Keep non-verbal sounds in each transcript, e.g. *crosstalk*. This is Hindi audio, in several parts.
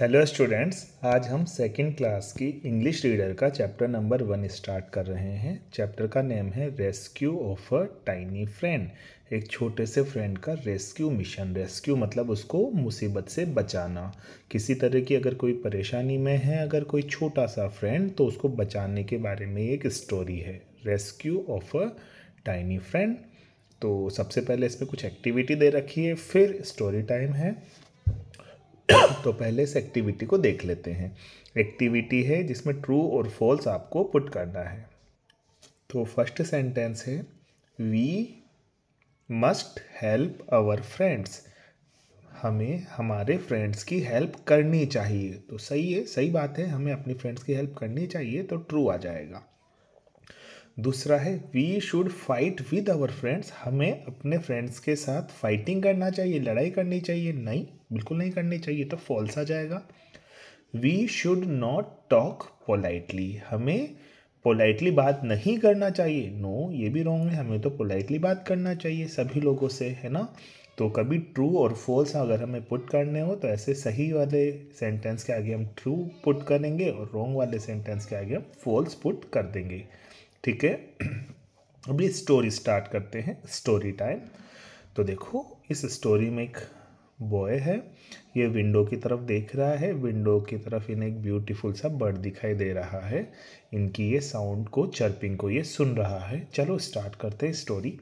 हेलो स्टूडेंट्स आज हम सेकंड क्लास की इंग्लिश रीडर का चैप्टर नंबर वन स्टार्ट कर रहे हैं चैप्टर का नेम है rescue of a tiny friend एक छोटे से फ्रेंड का रेस्क्यू मिशन रेस्क्यू मतलब उसको मुसीबत से बचाना किसी तरह की अगर कोई परेशानी में है अगर कोई छोटा सा फ्रेंड तो उसको बचाने के बारे में एक स्टोरी है rescue of a tiny friend तो सबसे पहले इसमें कुछ एक्टिविटी दे रखी है फिर स्टोरी टाइम है तो पहले इस एक्टिविटी को देख लेते हैं एक्टिविटी है जिसमें ट्रू और फॉल्स आपको पुट करना है तो फर्स्ट सेंटेंस है we must help our friends हमें हमारे फ्रेंड्स की हेल्प करनी चाहिए तो सही है सही बात है हमें अपनी फ्रेंड्स की हेल्प करनी चाहिए तो ट्रू आ जाएगा दूसरा है we should fight with our friends हमें अपने फ्रेंड्स के साथ फाइटिंग करना चाहिए लड़ाई करनी चाहिए नहीं बिल्कुल नहीं करनी चाहिए तो फॉल्स आ जाएगा we should not talk politely हमें पोलाइटली बात नहीं करना चाहिए नो no, ये भी रॉन्ग है हमें तो पोलाइटली बात करना चाहिए सभी लोगों से है ना तो कभी ट्रू और फॉल्स अगर हमें पुट करने हो तो ऐसे सही वाले सेंटेंस के आगे हम ट्रू पुट करेंगे और रॉन्ग वाले सेंटेंस के आगे हम फॉल्स पुट कर देंगे ठीक है अभी स्टोरी स्टार्ट करते हैं स्टोरी टाइम तो देखो इस स्टोरी में एक बॉय है ये विंडो की तरफ देख रहा है विंडो की तरफ इन्हें एक ब्यूटीफुल सा बर्ड दिखाई दे रहा है इनकी ये साउंड को चर्पिंग को ये सुन रहा है चलो स्टार्ट करते हैं story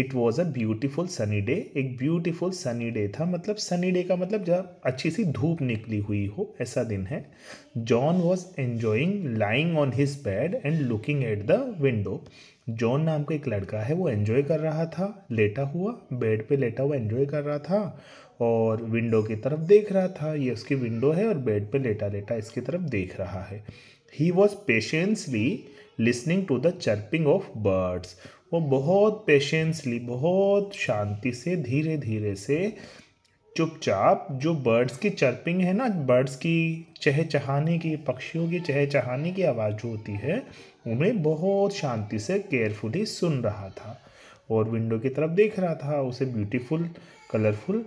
it was a beautiful sunny day एक ब्यूटीफुल सनी डे था मतलब सनी डे का मतलब जब अच्छी सी धूप निकली हुई हो ऐसा दिन है John was enjoying lying on his bed and looking at the window John नाम का एक लड़का है वो एन्जॉय कर रहा था लेटा हुआ बेड पे लेटा हुआ एन्जॉय कर रहा था और विंडो की तरफ देख रहा था ये उसकी विंडो है और बेड पे लेटा लेटा इसकी तरफ देख रहा है he was patiently listening to the chirping of birds वो बहुत पेशेंसली बहुत शांति से धीरे धीरे से चुपचाप जो बर्ड्स की चर्पिंग है ना बर्ड्स की चहचहाने की पक्षियों की चहचहाने की आवाज़ जो होती है उन्हें बहुत शांति से केयरफुली सुन रहा था और विंडो की तरफ देख रहा था उसे ब्यूटीफुल कलरफुल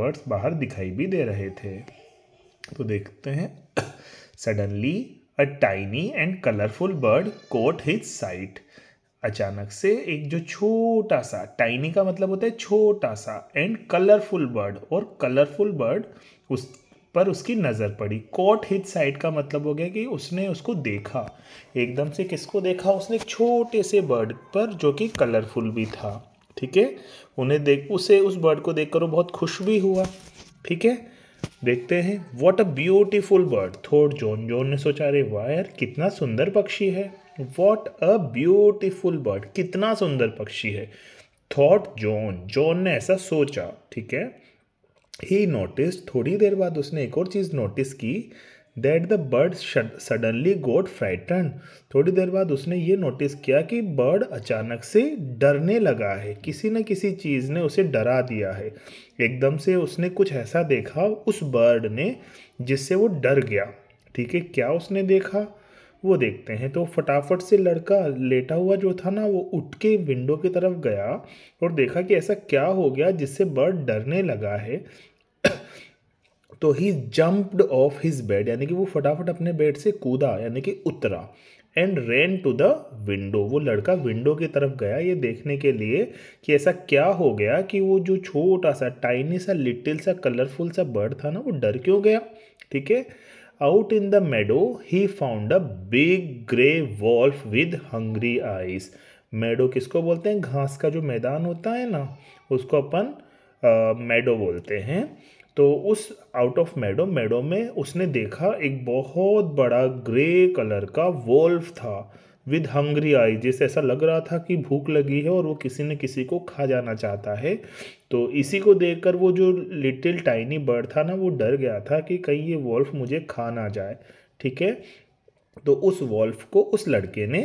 बर्ड्स बाहर दिखाई भी दे रहे थे तो देखते हैं suddenly a tiny and colourful bird caught his sight अचानक से एक जो छोटा सा टाइनी का मतलब होता है छोटा सा एंड कलरफुल बर्ड और कलरफुल बर्ड उस पर उसकी नज़र पड़ी कॉट हिट साइड का मतलब हो गया कि उसने उसको देखा एकदम से किसको देखा उसने एक छोटे से बर्ड पर जो कि कलरफुल भी था ठीक है उन्हें देख उसे उस बर्ड को देखकर वो बहुत खुश भी हुआ ठीक है देखते हैं वॉट अ ब्यूटीफुल बर्ड थोड़ जोन जोन ने सोचा अरे वायर कितना सुंदर पक्षी है वॉट अ ब्यूटिफुल बर्ड कितना सुंदर पक्षी है थॉट जॉन जॉन ने ऐसा सोचा ठीक है ही नोटिस थोड़ी देर बाद उसने एक और चीज़ नोटिस की that the bird suddenly got frightened थोड़ी देर बाद उसने ये नोटिस किया कि बर्ड अचानक से डरने लगा है किसी न किसी चीज़ ने उसे डरा दिया है एकदम से उसने कुछ ऐसा देखा उस बर्ड ने जिससे वो डर गया ठीक है क्या उसने देखा वो देखते हैं तो फटाफट से लड़का लेटा हुआ जो था ना वो उठ के विंडो की तरफ गया और देखा कि ऐसा क्या हो गया जिससे बर्ड डरने लगा है तो he jumped off his bed यानी कि वो फटाफट अपने बेड से कूदा यानी कि उतरा and ran to the window वो लड़का विंडो की तरफ गया ये देखने के लिए कि ऐसा क्या हो गया कि वो जो छोटा सा टाइनी सा लिटिल सा कलरफुल सा बर्ड था ना वो डर क्यों गया ठीक है Out in the meadow, he found a big grey wolf with hungry eyes. मेडो किसको बोलते हैं घास का जो मैदान होता है ना उसको अपन मेडो uh, बोलते हैं तो उस आउट ऑफ मेडो मेडो में उसने देखा एक बहुत बड़ा ग्रे कलर का वॉल्फ था विद हंग्री आई जैसे ऐसा लग रहा था कि भूख लगी है और वो किसी न किसी को खा जाना चाहता है तो इसी को देखकर वो जो लिटिल टाइनी बर्ड था ना वो डर गया था कि कहीं ये वॉल्फ मुझे खा ना जाए ठीक है तो उस वॉल्फ को उस लड़के ने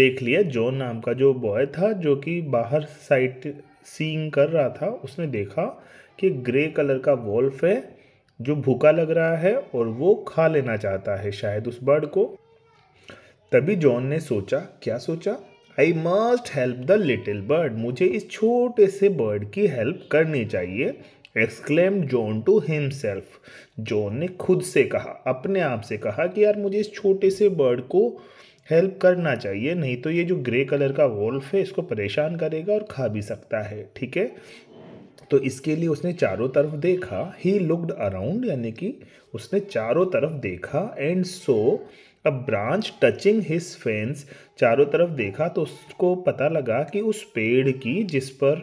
देख लिया जॉन नाम का जो बॉय था जो कि बाहर साइड सीइंग कर रहा था उसने देखा कि ग्रे कलर का वॉल्फ है जो भूखा लग रहा है और वो खा लेना चाहता है शायद उस बर्ड को तभी जॉन ने सोचा क्या सोचा I must help the little bird मुझे इस छोटे से बर्ड की हेल्प करनी चाहिए exclaim John to himself John ने खुद से कहा अपने आप से कहा कि यार मुझे इस छोटे से बर्ड को हेल्प करना चाहिए नहीं तो ये जो ग्रे कलर का वोल्फ है इसको परेशान करेगा और खा भी सकता है ठीक है तो इसके लिए उसने चारों तरफ देखा ही लुकड अराउंड यानी कि उसने चारों तरफ देखा एंड सो so, अब ब्रांच टचिंग हिज फेंस चारों तरफ देखा तो उसको पता लगा कि उस पेड़ की जिस पर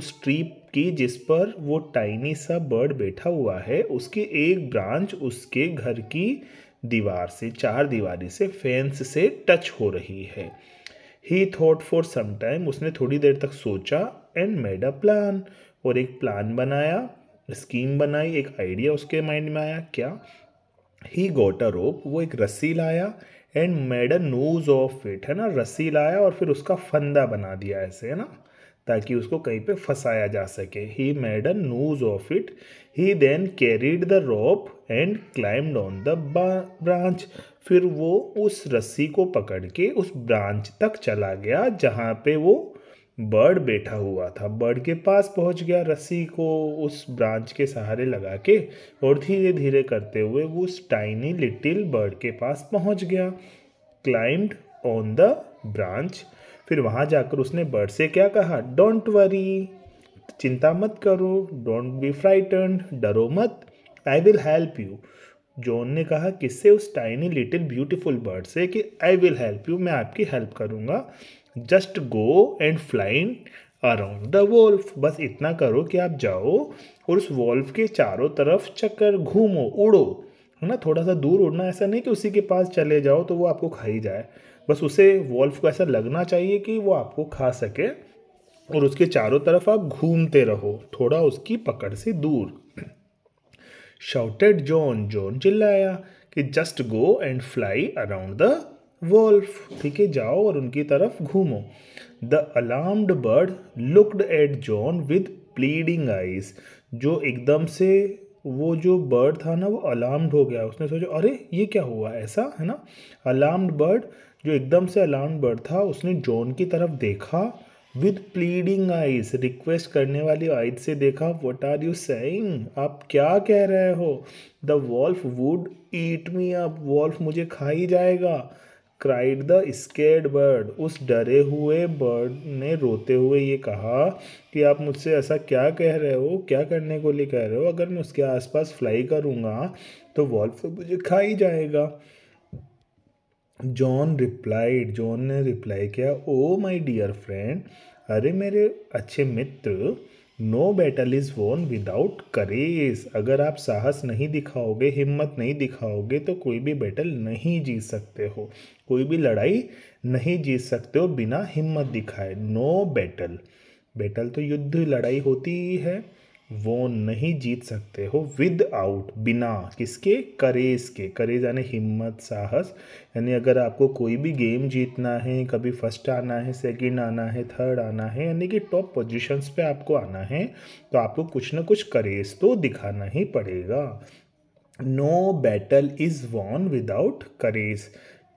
उस ट्री की जिस पर वो टाइनी सा बर्ड बैठा हुआ है उसकी एक ब्रांच उसके घर की दीवार से चार दीवारी से फेंस से टच हो रही है he thought for some time उसने थोड़ी देर तक सोचा एंड मेड अ प्लान और एक प्लान बनाया स्कीम बनाई एक आइडिया उसके माइंड में आया क्या ही गोट अ रोप वो एक रस्सी लाया and made a noose of it है ना रस्सी लाया और फिर उसका फंदा बना दिया ऐसे है ना ताकि उसको कहीं पे फंसाया जा सके he made a noose of it he then carried the rope and climbed on the branch फिर वो उस रस्सी को पकड़ के उस ब्रांच तक चला गया जहाँ पे वो बर्ड बैठा हुआ था बर्ड के पास पहुंच गया रस्सी को उस ब्रांच के सहारे लगा के और धीरे धीरे करते हुए वो उस टाइनी लिटिल बर्ड के पास पहुंच गया क्लाइंड ऑन द ब्रांच फिर वहाँ जाकर उसने बर्ड से क्या कहा डोंट वरी चिंता मत करो डोंट बी फ्राइटन डरो मत I will help you John ने कहा किससे उस टाइनी लिटिल ब्यूटीफुल बर्ड से कि आई विल हेल्प यू मैं आपकी हेल्प करूँगा just go and flying around the wolf बस इतना करो कि आप जाओ और उस वॉल्फ के चारों तरफ चक्कर घूमो उड़ो है ना थोड़ा सा दूर उड़ना ऐसा नहीं कि उसी के पास चले जाओ तो वो आपको खा ही जाए बस उसे वॉल्फ को ऐसा लगना चाहिए कि वो आपको खा सके और उसके चारों तरफ आप घूमते रहो थोड़ा उसकी पकड़ से दूर शाउटेड जॉन जॉन चिल्लाया कि just go and fly around the wolf ठीक है जाओ और उनकी तरफ घूमो the alarmed bird looked at John with pleading eyes जो एकदम से वो जो बर्ड था ना वो अलार्म्ड हो गया उसने सोचा अरे ये क्या हुआ ऐसा है ना अलार्म्ड बर्ड जो एकदम से अलार्म बर्ड था उसने जॉन की तरफ देखा विद प्लीडिंग आइज रिक्वेस्ट करने वाली आइज से देखा वट आर यू सेइंग आप क्या कह रहे हो the wolf would eat me up wolf मुझे खा ही जाएगा क्राइड द स्केर्ड बर्ड उस डरे हुए बर्ड ने रोते हुए ये कहा कि आप मुझसे ऐसा क्या कह रहे हो क्या करने को लिए कह रहे हो अगर मैं उसके आसपास फ्लाई करूँगा तो वॉल्फ तो मुझे खा ही जाएगा जॉन रिप्लाइड जॉन ने रिप्लाई किया ओ माई डियर फ्रेंड अरे मेरे अच्छे मित्र no battle is won without courage अगर आप साहस नहीं दिखाओगे हिम्मत नहीं दिखाओगे तो कोई भी बैटल नहीं जीत सकते हो कोई भी लड़ाई नहीं जीत सकते हो बिना हिम्मत दिखाए नो बैटल बैटल तो युद्ध लड़ाई होती ही है वो नहीं जीत सकते हो विद आउट बिना किसके करेज के करेज यानी हिम्मत साहस यानी अगर आपको कोई भी गेम जीतना है कभी फर्स्ट आना है सेकंड आना है थर्ड आना है यानी कि टॉप पोजीशंस पे आपको आना है तो आपको कुछ ना कुछ करेज तो दिखाना ही पड़ेगा no battle is won without courage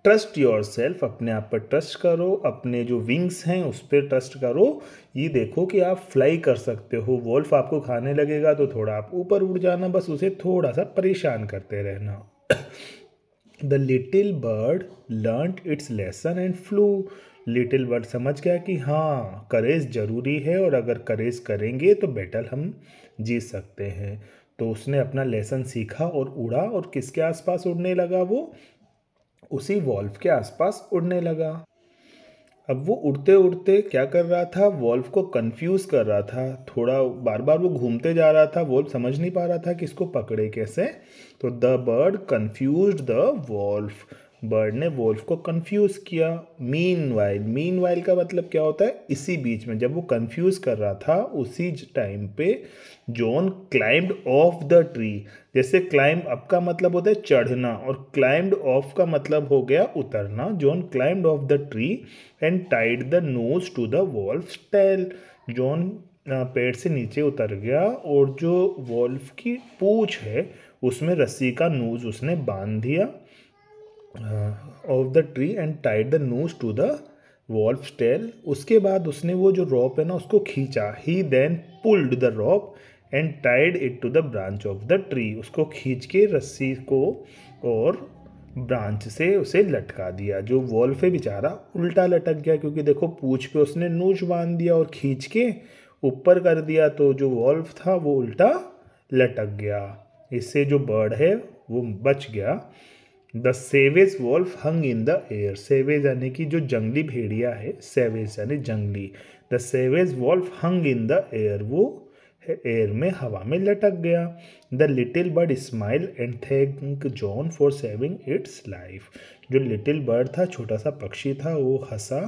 trust yourself अपने आप पर ट्रस्ट करो अपने जो विंग्स हैं उस पर ट्रस्ट करो ये देखो कि आप फ्लाई कर सकते हो वोल्फ आपको खाने लगेगा तो थोड़ा आप ऊपर उड़ जाना बस उसे थोड़ा सा परेशान करते रहना the little bird learn its lesson and flew little bird समझ गया कि हाँ करेज ज़रूरी है और अगर करेज करेंगे तो बेटल हम जीत सकते हैं तो उसने अपना लेसन सीखा और उड़ा और किसके आसपास उड़ने लगा वो उसी वॉल्फ के आसपास उड़ने लगा अब वो उड़ते उड़ते क्या कर रहा था वॉल्फ को कंफ्यूज कर रहा था थोड़ा बार बार वो घूमते जा रहा था वॉल्फ समझ नहीं पा रहा था कि इसको पकड़े कैसे तो the bird confused the wolf bird ने वोल्फ को कन्फ्यूज़ किया मीन वाइल मीन वाइल का मतलब क्या होता है इसी बीच में जब वो कन्फ्यूज़ कर रहा था उसी टाइम पे John climb off the tree जैसे क्लाइंब अप का मतलब होता है चढ़ना और क्लाइंब ऑफ का मतलब हो गया उतरना John climb off the tree and tied the noose to the wolf tail John पेड़ से नीचे उतर गया और जो वॉल्फ की पूछ है उसमें रस्सी का नोज उसने बांध दिया uh, of the tree and tied the noose to the wolf tail. उसके बाद उसने वो जो रॉप है ना उसको खींचा he then pulled the rope and tied it to the branch of the tree उसको खींच के रस्सी को और ब्रांच से उसे लटका दिया जो वॉल्फ है बेचारा उल्टा लटक गया क्योंकि देखो पूछ पे उसने नूच बांध दिया और खींच के ऊपर कर दिया तो जो वॉल्फ था वो उल्टा लटक गया इससे जो बर्ड है वो बच गया the savage wolf hung in the air savage यानी कि जो जंगली भेड़िया है सेवेज यानी जंगली the savage wolf hung in the air वो एयर में हवा में लटक गया the little bird smile and thank John for saving its life जो लिटिल बर्ड था छोटा सा पक्षी था वो हंसा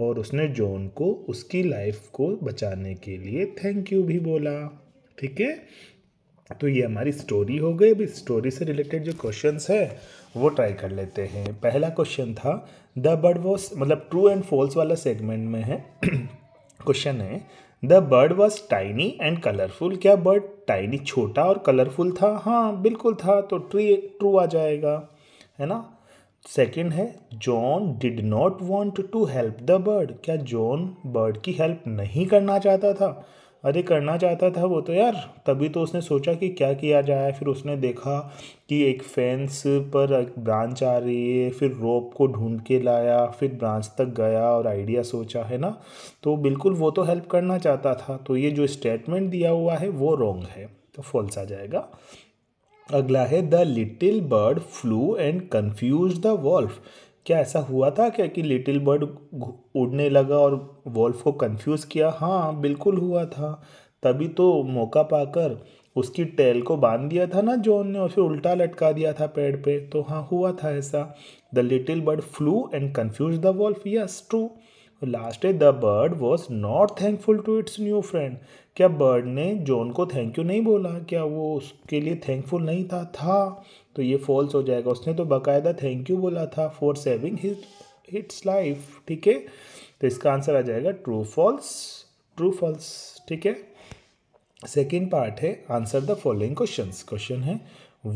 और उसने जॉन को उसकी लाइफ को बचाने के लिए थैंक यू भी बोला ठीक है तो ये हमारी स्टोरी हो गई अभी स्टोरी से रिलेटेड जो क्वेश्चन है वो ट्राई कर लेते हैं पहला क्वेश्चन था द बर्ड वॉज मतलब ट्रू एंड फॉल्स वाला सेगमेंट में है क्वेश्चन *clears throat* है the bird was tiny and colourful क्या बर्ड टाइनी छोटा और कलरफुल था हाँ बिल्कुल था तो ट्री ट्रू आ जाएगा है ना सेकेंड है John did not want to help the bird क्या जॉन बर्ड की हेल्प नहीं करना चाहता था अरे करना चाहता था वो तो यार तभी तो उसने सोचा कि क्या किया जाए फिर उसने देखा कि एक फेंस पर एक ब्रांच आ रही है फिर रोप को ढूंढ के लाया फिर ब्रांच तक गया और आइडिया सोचा है ना तो बिल्कुल वो तो हेल्प करना चाहता था तो ये जो स्टेटमेंट दिया हुआ है वो रॉन्ग है तो फॉल्स आ जाएगा अगला है the little bird flew and confuse the wolf क्या ऐसा हुआ था क्या कि लिटिल बर्ड उड़ने लगा और वॉल्फ को कंफ्यूज किया हाँ बिल्कुल हुआ था तभी तो मौका पाकर उसकी टेल को बांध दिया था ना जॉन ने उसे उल्टा लटका दिया था पेड़ पे तो हाँ हुआ था ऐसा the little bird flew and confuse the wolf yes true last the bird was not thankful to its new friend क्या बर्ड ने जॉन को थैंक यू नहीं बोला क्या वो उसके लिए थैंकफुल नहीं था था तो ये फॉल्स हो जाएगा उसने तो बाकायदा थैंक यू बोला था for saving his its life ठीक है तो इसका आंसर आ जाएगा ट्रू फॉल्स ट्रू फॉल्स ठीक है सेकेंड पार्ट है answer the following question question है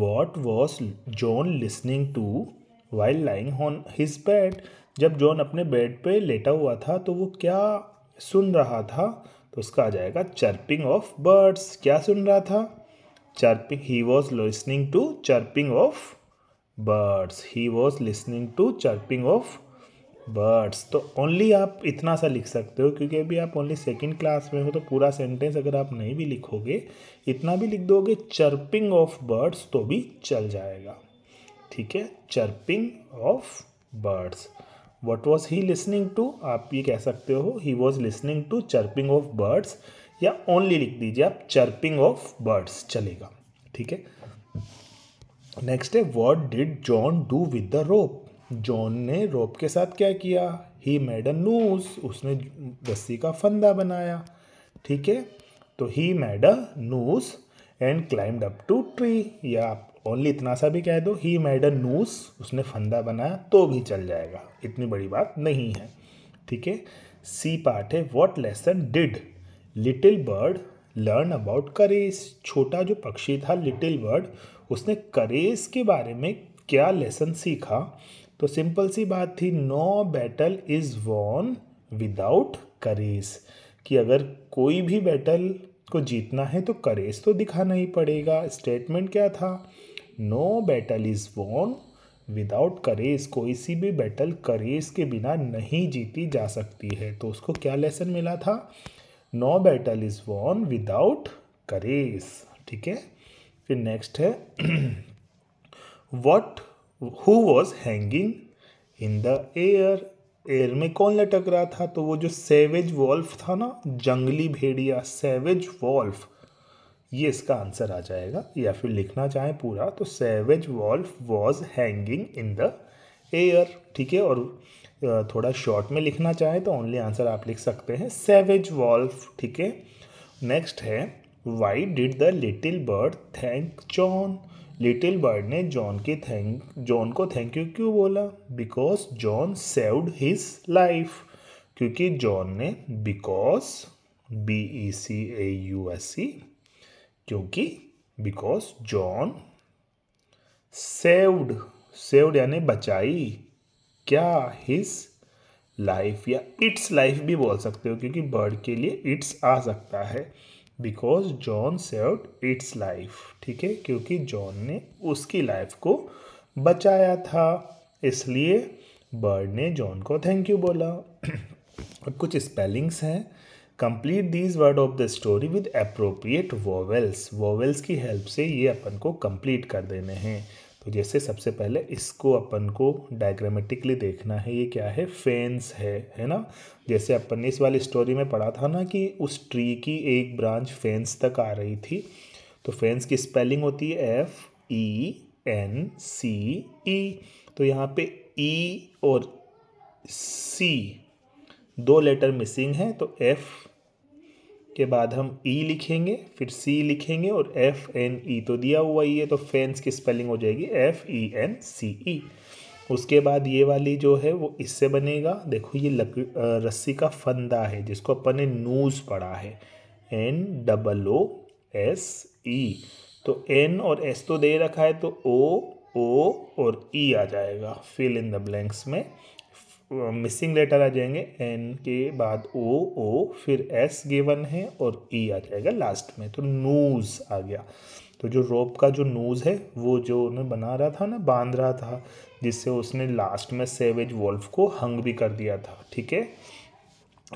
what was John listening to while lying on his bed जब जॉन अपने बेड पे लेटा हुआ था तो वो क्या सुन रहा था तो उसका आ जाएगा चर्पिंग ऑफ बर्ड्स क्या सुन रहा था chirping he was listening to chirping of birds he was listening to chirping of birds तो ओनली आप इतना सा लिख सकते हो क्योंकि अभी आप ओनली सेकेंड क्लास में हो तो पूरा सेंटेंस अगर आप नहीं भी लिखोगे इतना भी लिख दोगे चर्पिंग ऑफ बर्ड्स तो भी चल जाएगा ठीक है chirping of birds what was he listening to आप ये कह सकते हो he was listening to chirping of birds या ओनली लिख दीजिए आप चर्पिंग ऑफ बर्ड्स चलेगा ठीक है नेक्स्ट है what did John do with the rope John ने रोप के साथ क्या किया ही मेड अ नूज उसने रस्सी का फंदा बनाया ठीक है तो he made a noose and climb up to tree या आप ओनली इतना सा भी कह दो ही मेड अ नूस उसने फंदा बनाया तो भी चल जाएगा इतनी बड़ी बात नहीं है ठीक है सी पार्ट है what lesson did little bird learn about courage छोटा जो पक्षी था लिटिल बर्ड उसने करेस के बारे में क्या लेसन सीखा तो सिंपल सी बात थी no battle is won without courage कि अगर कोई भी बैटल को जीतना है तो करेज तो दिखाना ही पड़ेगा स्टेटमेंट क्या था no battle is won without courage कोई सी भी बैटल करेज के बिना नहीं जीती जा सकती है तो उसको क्या लेसन मिला था no battle is won without courage ठीक है फिर नेक्स्ट है what who was hanging in the air air में कौन लटक रहा था तो वो जो सेवेज वॉल्फ था ना जंगली भेड़िया सेवेज वॉल्फ ये इसका आंसर आ जाएगा या फिर लिखना चाहें पूरा तो savage wolf was hanging in the air ठीक है और थोड़ा शॉर्ट में लिखना चाहें तो ओनली आंसर आप लिख सकते हैं सेवेज वॉल्फ ठीक है नेक्स्ट है why did the little bird thank John little bird ने जॉन की थैंक जॉन को थैंक यू क्यों बोला because John saved his life क्योंकि जॉन ने because B E C A U S E क्योंकि बिकॉज जॉन सेव्ड सेव्ड यानी बचाई क्या हिज लाइफ या इट्स लाइफ भी बोल सकते हो क्योंकि बर्ड के लिए इट्स आ सकता है because John saved its life ठीक है क्योंकि जॉन ने उसकी लाइफ को बचाया था इसलिए बर्ड ने जॉन को थैंक यू बोला और कुछ स्पेलिंग्स हैं complete these word of the story with appropriate vowels vowels की हेल्प से ये अपन को कंप्लीट कर देने हैं तो जैसे सबसे पहले इसको अपन को डायग्रामेटिकली देखना है ये क्या है फेंस है है ना जैसे अपन ने इस वाली स्टोरी में पढ़ा था ना कि उस ट्री की एक ब्रांच फेंस तक आ रही थी तो फेंस की स्पेलिंग होती है एफ ई एन सी ई तो यहाँ पे ई e और सी दो लेटर मिसिंग है तो एफ के बाद हम ई e लिखेंगे फिर सी लिखेंगे और एफ एन ई तो दिया हुआ ही है तो फैंस की स्पेलिंग हो जाएगी एफ ई एन सी ई उसके बाद ये वाली जो है वो इससे बनेगा देखो ये लक रस्सी का फंदा है जिसको अपन ने नूज़ पढ़ा है N double O S E तो एन और एस तो दे रखा है तो ओ ओ और ई e आ जाएगा फिल इन द ब्लैंक्स में मिसिंग लेटर आ जाएंगे एन के बाद ओ ओ फिर एस गिवन है और ई e आ जाएगा लास्ट में तो नूज़ आ गया तो जो रोप का जो नूज़ है वो जो उन्हें बना रहा था ना बांध रहा था जिससे उसने लास्ट में सेवेज वॉल्फ को हंग भी कर दिया था ठीक है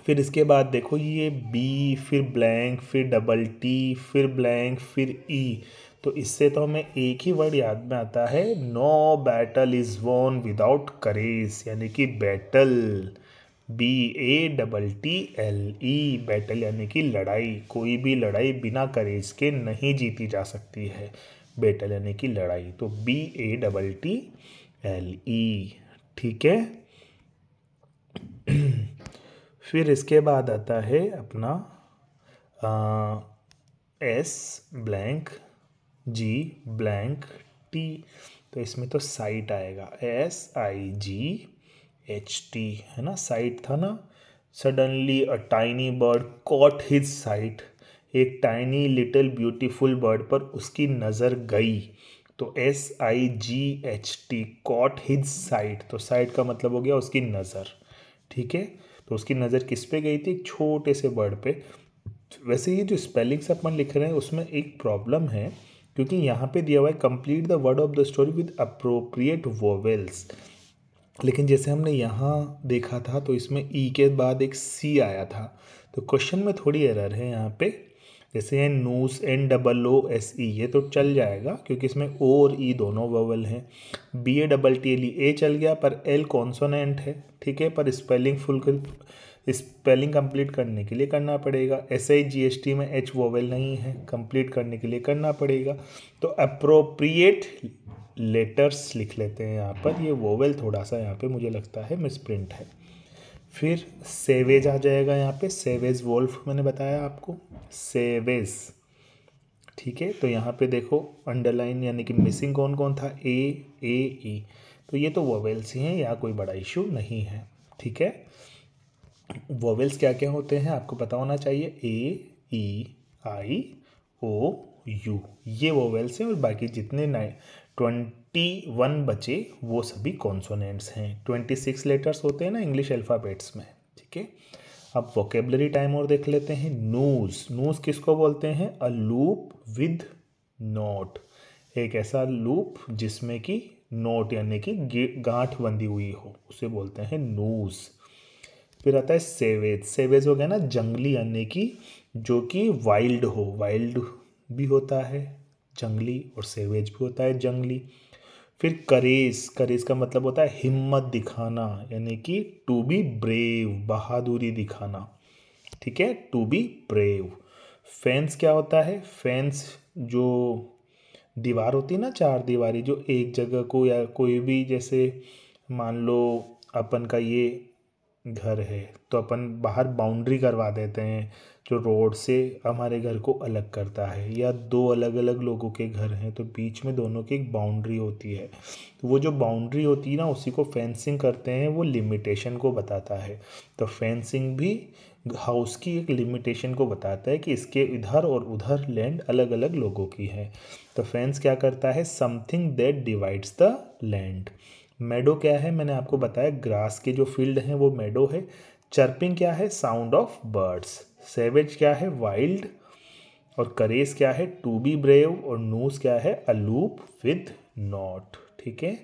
फिर इसके बाद देखो ये बी फिर ब्लैंक फिर डबल टी फिर ब्लैंक फिर ई e, तो इससे तो हमें एक ही वर्ड याद में आता है no battle is won without courage यानी कि battle B A double T L E battle यानी कि लड़ाई कोई भी लड़ाई बिना करेज के नहीं जीती जा सकती है बैटल यानी कि लड़ाई तो B A double T L E ठीक है *clears throat* फिर इसके बाद आता है अपना आ, S blank G blank T तो इसमें तो साइट आएगा S I G H T है ना साइट था ना suddenly a tiny bird caught his sight एक टाइनी लिटिल ब्यूटीफुल बर्ड पर उसकी नज़र गई तो S I G H T caught his sight तो साइट का मतलब हो गया उसकी नज़र ठीक है तो उसकी नज़र किस पे गई थी एक छोटे से बर्ड पे वैसे ये जो स्पेलिंग्स अपन लिख रहे हैं उसमें एक प्रॉब्लम है क्योंकि यहाँ पे दिया हुआ है complete the word of the story with appropriate vowels लेकिन जैसे हमने यहाँ देखा था तो इसमें ई e के बाद एक सी आया था तो क्वेश्चन में थोड़ी एरर है यहाँ पे जैसे noose N double O S E ये तो चल जाएगा क्योंकि इसमें ओ और ई e दोनों ववल हैं B A double T L E A चल गया पर एल कॉन्सोनेंट है ठीक है पर स्पेलिंग फुल स्पेलिंग कंप्लीट करने के लिए करना पड़ेगा S I G S T में एच वोवेल नहीं है कंप्लीट करने के लिए करना पड़ेगा तो अप्रोप्रिएट लेटर्स लिख लेते हैं यहाँ पर ये वोवेल थोड़ा सा यहाँ पे मुझे लगता है मिसप्रिंट है फिर सेवेज आ जाएगा यहाँ पे सेवेज वोल्फ मैंने बताया आपको सेवेज ठीक है तो यहाँ पे देखो अंडरलाइन यानी कि मिसिंग कौन कौन था ए ए ई तो ये तो वोवेल्स ही हैं यहाँ कोई बड़ा इशू नहीं है ठीक है वोवेल्स क्या क्या होते हैं आपको पता होना चाहिए ए ई आई ओ यू ये वोवेल्स हैं और बाकी जितने नाइन ट्वेंटी वन बचे वो सभी कॉन्सोनेंट्स हैं ट्वेंटी सिक्स लेटर्स होते हैं ना इंग्लिश अल्फ़ाबेट्स में ठीक है अब वोकेबलरी टाइम और देख लेते हैं नूज नूज किसको बोलते हैं अ लूप विद नोट एक ऐसा लूप जिसमें कि नोट यानी कि गांठ बंधी हुई हो उसे बोलते हैं नूज़ फिर आता है सेवेज सेवेज हो गया ना जंगली यानी कि जो कि वाइल्ड हो वाइल्ड भी होता है जंगली और सेवेज भी होता है जंगली फिर करेज करेज का मतलब होता है हिम्मत दिखाना यानी कि टू बी ब्रेव बहादुरी दिखाना ठीक है टू बी ब्रेव फेंस क्या होता है फेंस जो दीवार होती है ना चार दीवारी जो एक जगह को या कोई भी जैसे मान लो अपन का ये घर है तो अपन बाहर बाउंड्री करवा देते हैं जो रोड से हमारे घर को अलग करता है या दो अलग अलग लोगों के घर हैं तो बीच में दोनों की एक बाउंड्री होती है तो वो जो बाउंड्री होती है ना उसी को फेंसिंग करते हैं वो लिमिटेशन को बताता है तो फेंसिंग भी हाउस की एक लिमिटेशन को बताता है कि इसके इधर और उधर लैंड अलग अलग लोगों की है तो फेंस क्या करता है something that divides the land meadow क्या है मैंने आपको बताया ग्रास के जो फील्ड हैं वो मेडो है चर्पिंग क्या है साउंड ऑफ बर्ड्स सेवेज क्या है वाइल्ड और करेस क्या है टू बी ब्रेव और नूस क्या है अलूप विद नॉट ठीक है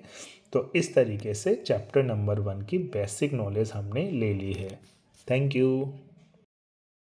तो इस तरीके से चैप्टर नंबर वन की बेसिक नॉलेज हमने ले ली है थैंक यू